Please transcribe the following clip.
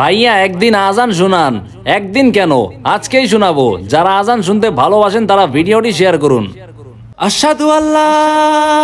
ভাইয়া একদিন আজান শুনান একদিন কেন আজকেই শোনাবো যারা আজান শুনতে ভালোবাসেন তারা ভিডিওটি শেয়ার করুন আসাদু আল্লাহ